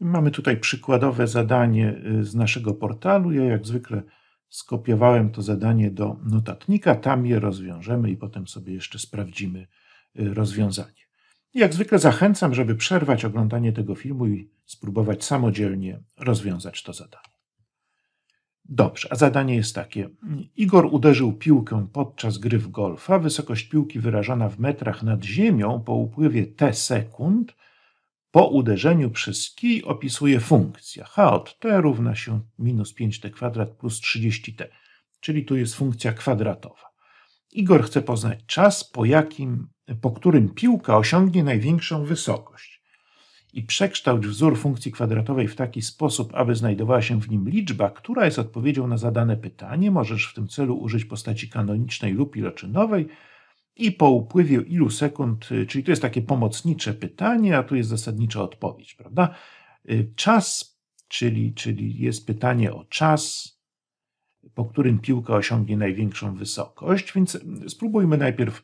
Mamy tutaj przykładowe zadanie y, z naszego portalu. Ja jak zwykle skopiowałem to zadanie do notatnika, tam je rozwiążemy i potem sobie jeszcze sprawdzimy y, rozwiązanie. Jak zwykle zachęcam, żeby przerwać oglądanie tego filmu i spróbować samodzielnie rozwiązać to zadanie. Dobrze, a zadanie jest takie. Igor uderzył piłkę podczas gry w golfa. Wysokość piłki wyrażona w metrach nad ziemią po upływie t sekund – po uderzeniu przez kij opisuje funkcja h od t równa się minus 5t kwadrat plus 30t, czyli tu jest funkcja kwadratowa. Igor chce poznać czas, po, jakim, po którym piłka osiągnie największą wysokość. I przekształć wzór funkcji kwadratowej w taki sposób, aby znajdowała się w nim liczba, która jest odpowiedzią na zadane pytanie. Możesz w tym celu użyć postaci kanonicznej lub iloczynowej i po upływie ilu sekund, y, czyli to jest takie pomocnicze pytanie, a tu jest zasadnicza odpowiedź, prawda? Y, czas, czyli, czyli jest pytanie o czas, po którym piłka osiągnie największą wysokość, więc y, spróbujmy najpierw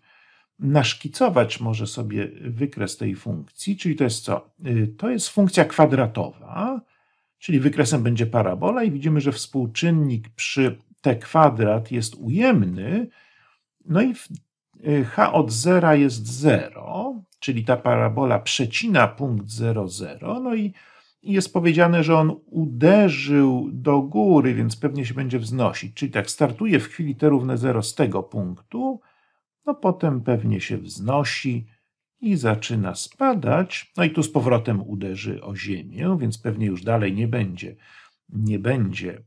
naszkicować może sobie wykres tej funkcji, czyli to jest co? To jest funkcja kwadratowa, czyli wykresem będzie parabola i widzimy, że współczynnik przy t kwadrat jest ujemny, no i w Y, h od zera jest 0, czyli ta parabola przecina punkt 00, no i jest powiedziane, że on uderzył do góry, więc pewnie się będzie wznosić. Czyli tak, startuje w chwili t równe 0 z tego punktu, no potem pewnie się wznosi i zaczyna spadać. No i tu z powrotem uderzy o ziemię, więc pewnie już dalej nie będzie, nie będzie y,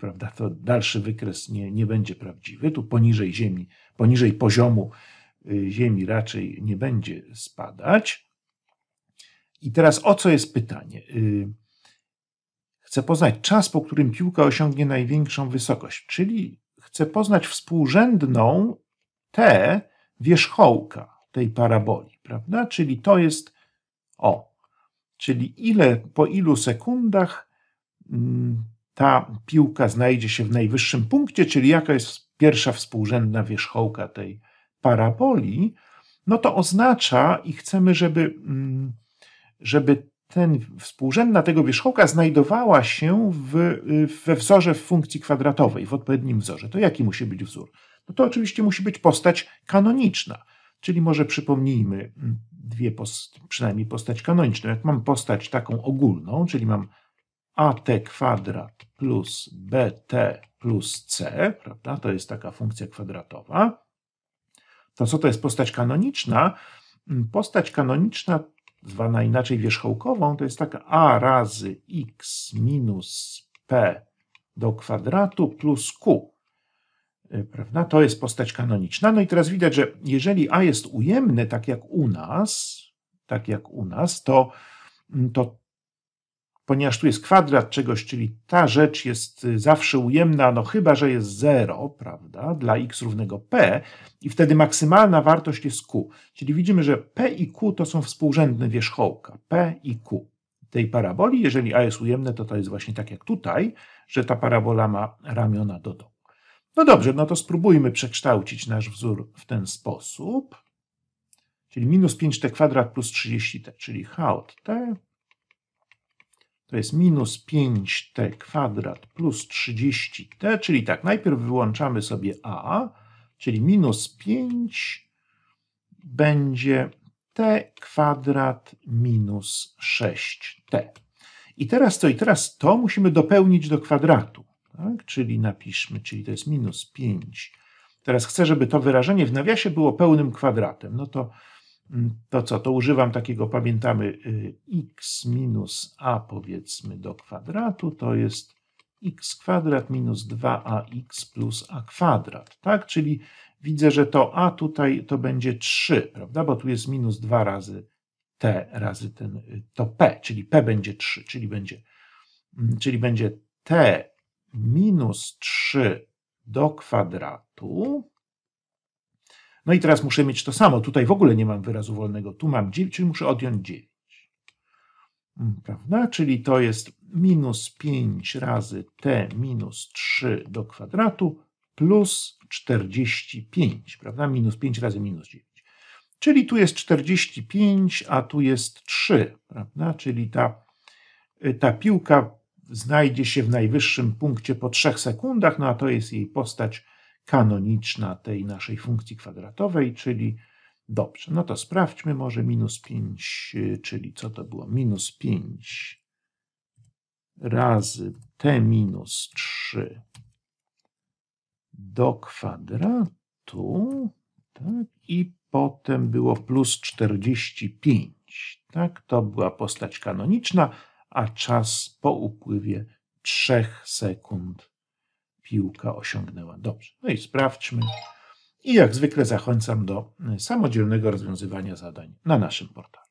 prawda, to dalszy wykres nie, nie będzie prawdziwy. Tu poniżej ziemi, poniżej poziomu y, ziemi raczej nie będzie spadać. I teraz o co jest pytanie? Y, chcę poznać czas, po którym piłka osiągnie największą wysokość, czyli chcę poznać współrzędną t wierzchołka tej paraboli, prawda? Czyli to jest o, czyli ile po ilu sekundach mm, ta piłka znajdzie się w najwyższym punkcie, czyli jaka jest pierwsza współrzędna wierzchołka tej paraboli, no to oznacza i chcemy, żeby, mm, żeby ten współrzędna tego wierzchołka znajdowała się w, y, we wzorze w funkcji kwadratowej, w odpowiednim wzorze. To jaki musi być wzór? No to oczywiście musi być postać kanoniczna, czyli może przypomnijmy mm, dwie, post, przynajmniej postać kanoniczną. Jak mam postać taką ogólną, czyli mam at kwadrat plus bt plus c, prawda? To jest taka funkcja kwadratowa. To co to jest postać kanoniczna? Mm, postać kanoniczna, zwana inaczej wierzchołkową, to jest taka a razy x minus p do kwadratu plus q. Y, prawda? To jest postać kanoniczna. No i teraz widać, że jeżeli a jest ujemny, tak jak u nas, tak jak u nas, to, mm, to ponieważ tu jest kwadrat czegoś, czyli ta rzecz jest y, zawsze ujemna, no chyba, że jest 0, prawda, dla x równego p i wtedy maksymalna wartość jest q. Czyli widzimy, że p i q to są współrzędne wierzchołka, p i q tej paraboli. Jeżeli a jest ujemne, to to jest właśnie tak jak tutaj, że ta parabola ma ramiona do dołu. No dobrze, no to spróbujmy przekształcić nasz wzór w ten sposób. Czyli minus 5t kwadrat plus 30t, czyli h od t to jest minus 5t kwadrat plus 30t, czyli tak, najpierw wyłączamy sobie a, czyli minus 5 będzie t kwadrat minus 6t. I teraz co? I teraz to musimy dopełnić do kwadratu. Tak? Czyli napiszmy, czyli to jest minus 5. Teraz chcę, żeby to wyrażenie w nawiasie było pełnym kwadratem. No to Mm, to co, to używam takiego, pamiętamy, y, x minus a powiedzmy do kwadratu, to jest x kwadrat minus 2ax plus a kwadrat, tak? Czyli widzę, że to a tutaj to będzie 3, prawda? Bo tu jest minus 2 razy t razy ten, y, to p, czyli p będzie 3, czyli będzie, mm, czyli będzie t minus 3 do kwadratu, no i teraz muszę mieć to samo. Tutaj w ogóle nie mam wyrazu wolnego. Tu mam 9, czyli muszę odjąć 9. Mm, prawda? Czyli to jest minus 5 razy t minus 3 do kwadratu plus 45, prawda? Minus 5 razy minus 9. Czyli tu jest 45, a tu jest 3, prawda? Czyli ta, y, ta piłka znajdzie się w najwyższym punkcie po 3 sekundach, no a to jest jej postać kanoniczna tej naszej funkcji kwadratowej, czyli dobrze, no to sprawdźmy może minus 5, czyli co to było? Minus 5 razy t minus 3 do kwadratu tak, i potem było plus 45. Tak, to była postać kanoniczna, a czas po upływie 3 sekund piłka osiągnęła. Dobrze. No i sprawdźmy. I jak zwykle zachęcam do samodzielnego rozwiązywania zadań na naszym portalu.